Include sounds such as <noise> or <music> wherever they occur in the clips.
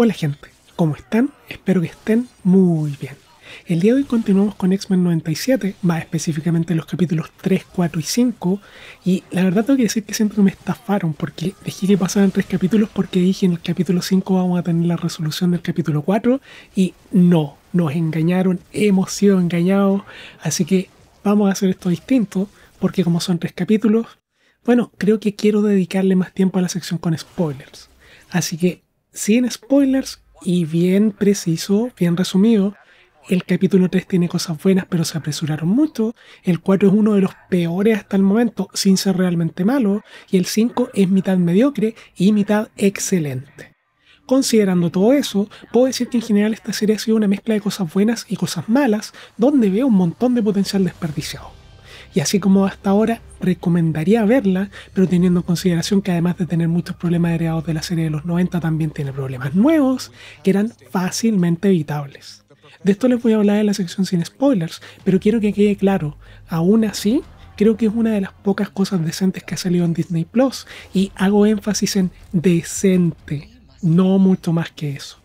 Hola gente, ¿cómo están? Espero que estén muy bien. El día de hoy continuamos con X-Men 97, más específicamente los capítulos 3, 4 y 5, y la verdad tengo que decir que siento que me estafaron porque dejé que pasaran tres capítulos porque dije en el capítulo 5 vamos a tener la resolución del capítulo 4 y no, nos engañaron, hemos sido engañados, así que vamos a hacer esto distinto porque como son tres capítulos, bueno, creo que quiero dedicarle más tiempo a la sección con spoilers. Así que sin spoilers y bien preciso, bien resumido. El capítulo 3 tiene cosas buenas, pero se apresuraron mucho. El 4 es uno de los peores hasta el momento, sin ser realmente malo. Y el 5 es mitad mediocre y mitad excelente. Considerando todo eso, puedo decir que en general esta serie ha sido una mezcla de cosas buenas y cosas malas, donde veo un montón de potencial desperdiciado y así como hasta ahora recomendaría verla, pero teniendo en consideración que además de tener muchos problemas heredados de la serie de los 90, también tiene problemas nuevos que eran fácilmente evitables. De esto les voy a hablar en la sección sin spoilers, pero quiero que quede claro, aún así, creo que es una de las pocas cosas decentes que ha salido en Disney Plus, y hago énfasis en decente, no mucho más que eso.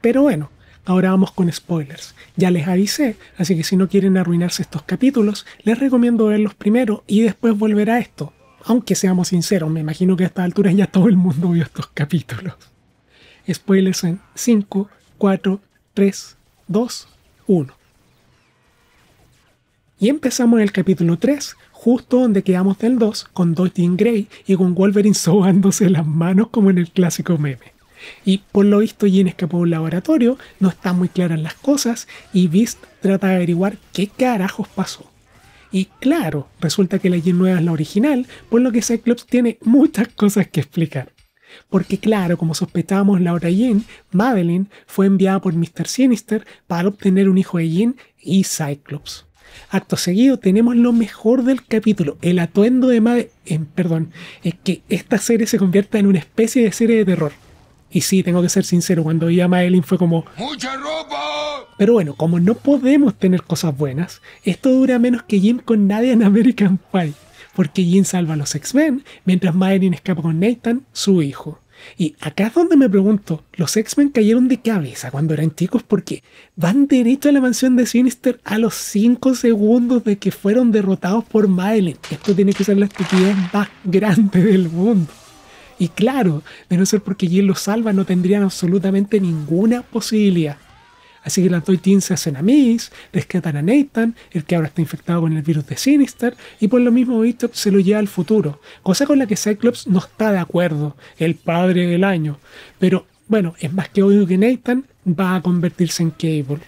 Pero bueno, Ahora vamos con spoilers. Ya les avisé, así que si no quieren arruinarse estos capítulos, les recomiendo verlos primero y después volver a esto. Aunque seamos sinceros, me imagino que a estas alturas ya todo el mundo vio estos capítulos. Spoilers en 5, 4, 3, 2, 1. Y empezamos el capítulo 3, justo donde quedamos del 2, con Dottie Grey y con Wolverine <laughs> sobándose las manos como en el clásico meme. Y por lo visto Jean escapó de un laboratorio, no están muy claras las cosas y Beast trata de averiguar qué carajos pasó. Y claro, resulta que la Jean nueva es la original, por lo que Cyclops tiene muchas cosas que explicar. Porque claro, como sospechábamos la otra Jean, Madeline fue enviada por Mr. Sinister para obtener un hijo de Jean y Cyclops. Acto seguido tenemos lo mejor del capítulo, el atuendo de Madeline, eh, perdón, es que esta serie se convierta en una especie de serie de terror. Y sí, tengo que ser sincero, cuando vi a Madeline fue como... ¡Mucha ropa! Pero bueno, como no podemos tener cosas buenas, esto dura menos que Jim con nadie en American Pie, porque Jim salva a los X-Men, mientras Madeline escapa con Nathan, su hijo. Y acá es donde me pregunto, los X-Men cayeron de cabeza cuando eran chicos porque van derecho a la mansión de Sinister a los 5 segundos de que fueron derrotados por Madeline. Esto tiene que ser la estupidez más grande del mundo. Y claro, de no ser porque Jill lo salva, no tendrían absolutamente ninguna posibilidad. Así que la Toy Teens se hacen amigas, rescatan a Nathan, el que ahora está infectado con el virus de Sinister, y por lo mismo Victor se lo lleva al futuro, cosa con la que Cyclops no está de acuerdo, el padre del año. Pero bueno, es más que obvio que Nathan va a convertirse en Cable.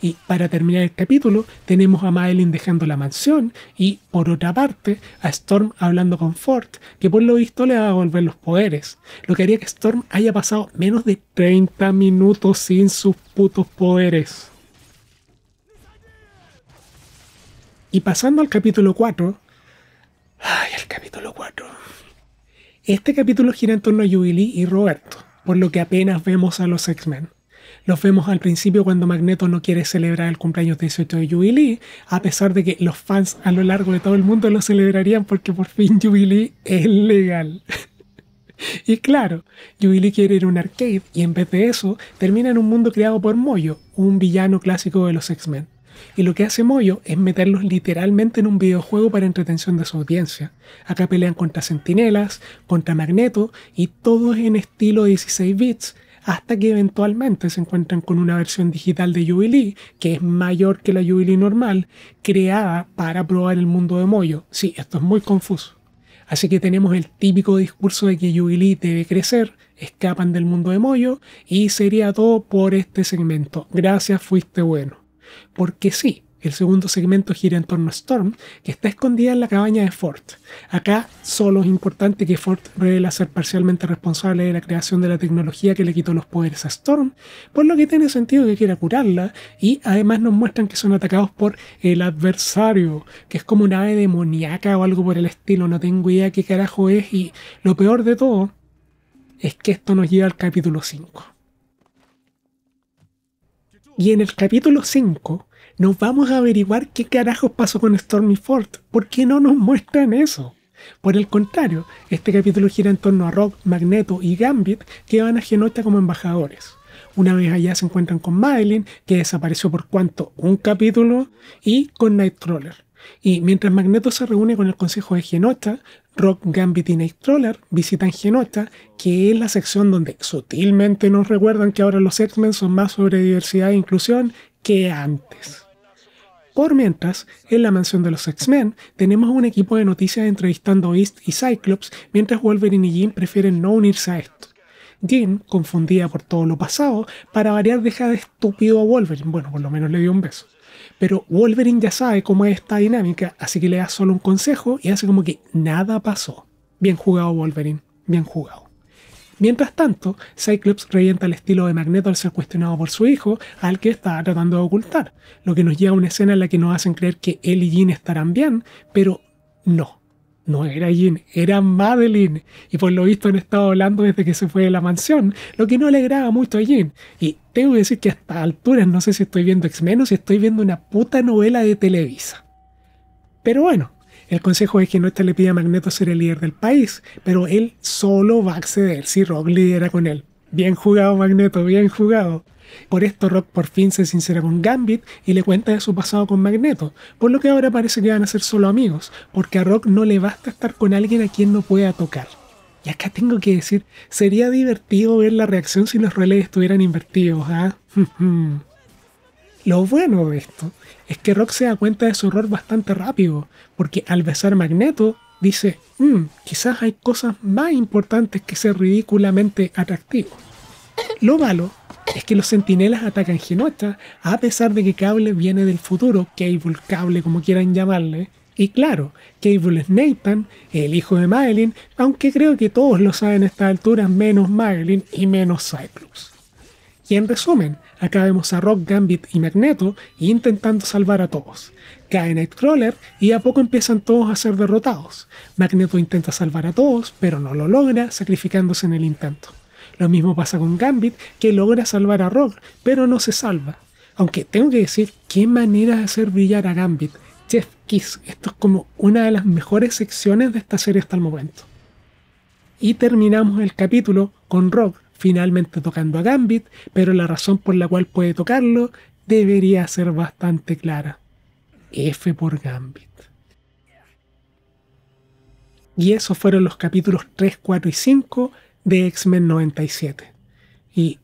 Y para terminar el capítulo, tenemos a Madeline dejando la mansión y, por otra parte, a Storm hablando con Ford, que por lo visto le va a devolver los poderes. Lo que haría que Storm haya pasado menos de 30 minutos sin sus putos poderes. Y pasando al capítulo 4. Ay, el capítulo 4. Este capítulo gira en torno a Jubilee y Roberto, por lo que apenas vemos a los X-Men. Los vemos al principio cuando Magneto no quiere celebrar el cumpleaños 18 de Jubilee, a pesar de que los fans a lo largo de todo el mundo lo celebrarían porque por fin Jubilee es legal. <laughs> Y claro, Jubilee quiere ir a un arcade y en vez de eso termina en un mundo creado por Moyo, un villano clásico de los X-Men. Y lo que hace Moyo es meterlos literalmente en un videojuego para entretención de su audiencia. Acá pelean contra Centinelas, contra Magneto y es en estilo 16 bits, hasta que eventualmente se encuentran con una versión digital de Jubilee, que es mayor que la Jubilee normal, creada para probar el mundo de Moyo. Sí, esto es muy confuso. Así que tenemos el típico discurso de que Jubilee debe crecer, escapan del mundo de Moyo y sería todo por este segmento. Gracias, fuiste bueno. Porque sí, el segundo segmento gira en torno a Storm, que está escondida en la cabaña de Fort. Acá solo es importante que Fort revela ser parcialmente responsable de la creación de la tecnología que le quitó los poderes a Storm, por lo que tiene sentido que quiera curarla, y además nos muestran que son atacados por el adversario, que es como una ave demoníaca o algo por el estilo, no tengo idea qué carajo es, y lo peor de todo es que esto nos lleva al capítulo 5. Y en el capítulo 5 nos vamos a averiguar qué carajos pasó con Stormy Ford. ¿Por qué no nos muestran eso? Por el contrario, este capítulo gira en torno a Rob, Magneto y Gambit, que van a Genocha como embajadores. Una vez allá se encuentran con Madeline, que desapareció por cuanto un capítulo, y con Nightcrawler. Y mientras Magneto se reúne con el Consejo de Genocha, Rock, Gambit y Nightcrawler visitan Genocha, que es la sección donde sutilmente nos recuerdan que ahora los X-Men son más sobre diversidad e inclusión que antes. Por mientras, en la mansión de los X-Men, tenemos un equipo de noticias entrevistando a East y Cyclops, mientras Wolverine y Jean prefieren no unirse a esto. Jean, confundida por todo lo pasado, para variar deja de estúpido a Wolverine, bueno, por lo menos le dio un beso. Pero Wolverine ya sabe cómo es esta dinámica, así que le da solo un consejo y hace como que nada pasó. Bien jugado Wolverine, bien jugado. Mientras tanto, Cyclops revienta el estilo de Magneto al ser cuestionado por su hijo, al que está tratando de ocultar, lo que nos lleva a una escena en la que nos hacen creer que él y Jean estarán bien, pero no. No era Jean, era Madeline. Y por lo visto han estado hablando desde que se fue de la mansión, lo que no le mucho a Jean. Y tengo que decir que a estas alturas no sé si estoy viendo X-Men o si estoy viendo una puta novela de Televisa. Pero bueno, el consejo es que no está le pida a Magneto ser el líder del país, pero él solo va a acceder si Rock lidera con él. Bien jugado, Magneto, bien jugado. Por esto Rock por fin se sincera con Gambit y le cuenta de su pasado con Magneto, por lo que ahora parece que van a ser solo amigos, porque a Rock no le basta estar con alguien a quien no pueda tocar. Y acá tengo que decir, sería divertido ver la reacción si los roles estuvieran invertidos, ¿ah? <laughs> Hmm, hmm. Lo bueno de esto es que Rock se da cuenta de su error bastante rápido, porque al besar Magneto dice, mmm, quizás hay cosas más importantes que ser ridículamente atractivo. Lo malo es que los sentinelas atacan Genocha, a pesar de que Cable viene del futuro, Cable, Cable como quieran llamarle, y claro, Cable es Nathan, el hijo de Madeline, aunque creo que todos lo saben a estas alturas, menos Madeline y menos Cyclops. Y en resumen, acá vemos a Rock, Gambit y Magneto intentando salvar a todos. Cae Nightcrawler y a poco empiezan todos a ser derrotados. Magneto intenta salvar a todos, pero no lo logra, sacrificándose en el intento. Lo mismo pasa con Gambit, que logra salvar a Rock, pero no se salva. Aunque tengo que decir, qué manera de hacer brillar a Gambit. Jeff Kiss, esto es como una de las mejores secciones de esta serie hasta el momento. Y terminamos el capítulo con Rock finalmente tocando a Gambit, pero la razón por la cual puede tocarlo debería ser bastante clara. F por Gambit. Y esos fueron los capítulos 3, 4 y 5 de X-Men 97. Y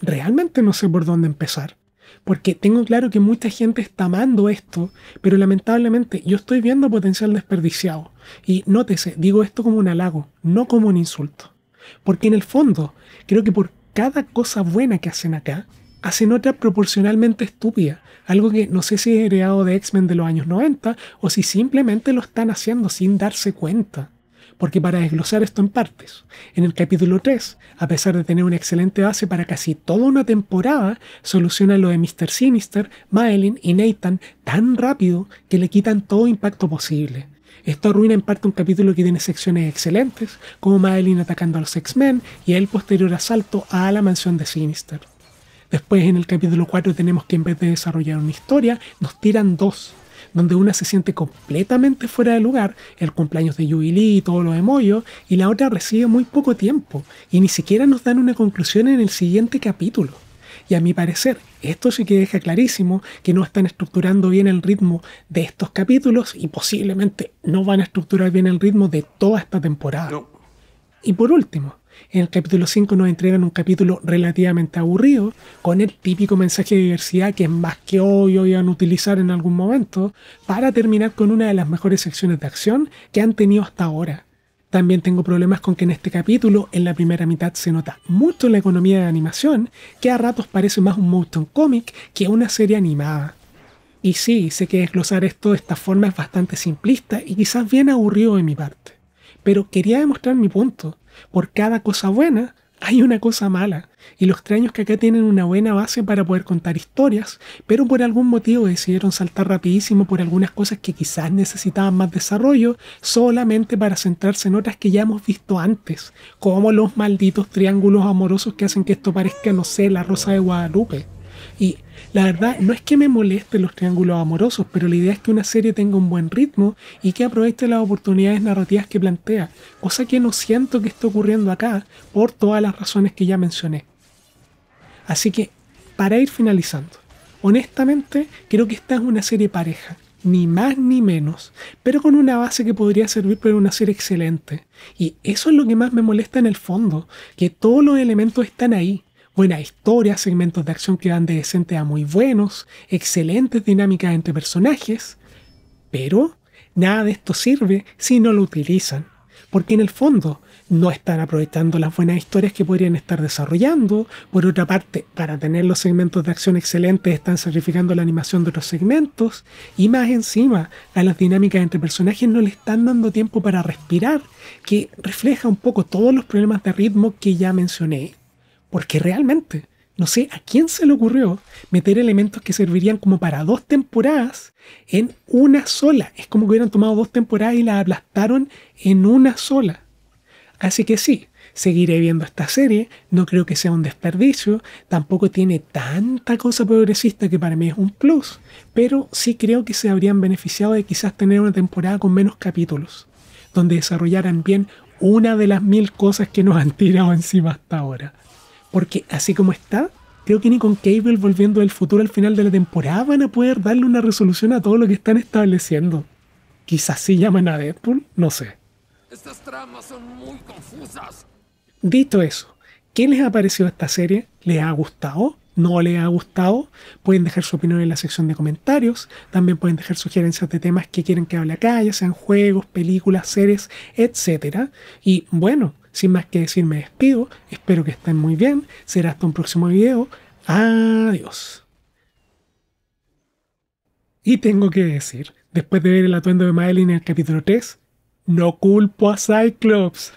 realmente no sé por dónde empezar. Porque tengo claro que mucha gente está amando esto, pero lamentablemente yo estoy viendo potencial desperdiciado. Y nótese, digo esto como un halago, no como un insulto. Porque en el fondo, creo que por cada cosa buena que hacen acá, hacen otra proporcionalmente estúpida. Algo que no sé si es heredado de X-Men de los años 90 o si simplemente lo están haciendo sin darse cuenta. Porque para desglosar esto en partes, en el capítulo 3, a pesar de tener una excelente base para casi toda una temporada, soluciona lo de Mr. Sinister, Madeline y Nathan tan rápido que le quitan todo impacto posible. Esto arruina en parte un capítulo que tiene secciones excelentes, como Madeline atacando a los X-Men y el posterior asalto a la mansión de Sinister. Después en el capítulo 4 tenemos que en vez de desarrollar una historia, nos tiran dos, donde una se siente completamente fuera de lugar, el cumpleaños de Jubilee y todo lo de y la otra recibe muy poco tiempo, y ni siquiera nos dan una conclusión en el siguiente capítulo. Y a mi parecer, esto sí que deja clarísimo que no están estructurando bien el ritmo de estos capítulos y posiblemente no van a estructurar bien el ritmo de toda esta temporada. Y por último, en el capítulo 5 nos entregan un capítulo relativamente aburrido, con el típico mensaje de diversidad que es más que obvio iban a utilizar en algún momento, para terminar con una de las mejores secciones de acción que han tenido hasta ahora también tengo problemas con que en este capítulo, en la primera mitad, se nota mucho la economía de animación, que a ratos parece más un motion comic que una serie animada. Y sí, sé que desglosar esto de esta forma es bastante simplista y quizás bien aburrido de mi parte, pero quería demostrar mi punto. Por cada cosa buena hay una cosa mala. Y los traños que acá tienen una buena base para poder contar historias, pero por algún motivo decidieron saltar rapidísimo por algunas cosas que quizás necesitaban más desarrollo, solamente para centrarse en otras que ya hemos visto antes, como los malditos triángulos amorosos que hacen que esto parezca, no sé, la Rosa de Guadalupe. Y la verdad, no es que me molesten los triángulos amorosos, pero la idea es que una serie tenga un buen ritmo y que aproveche las oportunidades narrativas que plantea, cosa que no siento que esté ocurriendo acá por todas las razones que ya mencioné. Así que, para ir finalizando, honestamente creo que esta es una serie pareja, ni más ni menos, pero con una base que podría servir para una serie excelente. Y eso es lo que más me molesta en el fondo, que todos los elementos están ahí, Buenas historias, segmentos de acción que van de decente a muy buenos, excelentes dinámicas entre personajes, pero nada de esto sirve si no lo utilizan, porque en el fondo no están aprovechando las buenas historias que podrían estar desarrollando. Por otra parte, para tener los segmentos de acción excelentes están sacrificando la animación de otros segmentos. Y más encima, a las dinámicas entre personajes no le están dando tiempo para respirar, que refleja un poco todos los problemas de ritmo que ya mencioné porque realmente, no sé a quién se le ocurrió meter elementos que servirían como para dos temporadas en una sola. Es como que hubieran tomado dos temporadas y las aplastaron en una sola. Así que sí, seguiré viendo esta serie, no creo que sea un desperdicio, tampoco tiene tanta cosa progresista que para mí es un plus, pero sí creo que se habrían beneficiado de quizás tener una temporada con menos capítulos, donde desarrollaran bien una de las mil cosas que nos han tirado encima hasta ahora. Porque así como está, creo que ni con Cable volviendo del futuro al final de la temporada van a poder darle una resolución a todo lo que están estableciendo. Quizás sí llaman a Deadpool, no sé. Estas son muy Dicho eso, ¿qué les ha parecido esta serie? ¿Les ha gustado? ¿No les ha gustado? Pueden dejar su opinión en la sección de comentarios. También pueden dejar sugerencias de temas que quieren que hable acá, ya sean juegos, películas, series, etc. Y bueno, sin más que decir, me despido. Espero que estén muy bien. Será hasta un próximo video. Adiós. Y tengo que decir, después de ver el atuendo de Madeline en el capítulo 3, no culpo a Cyclops.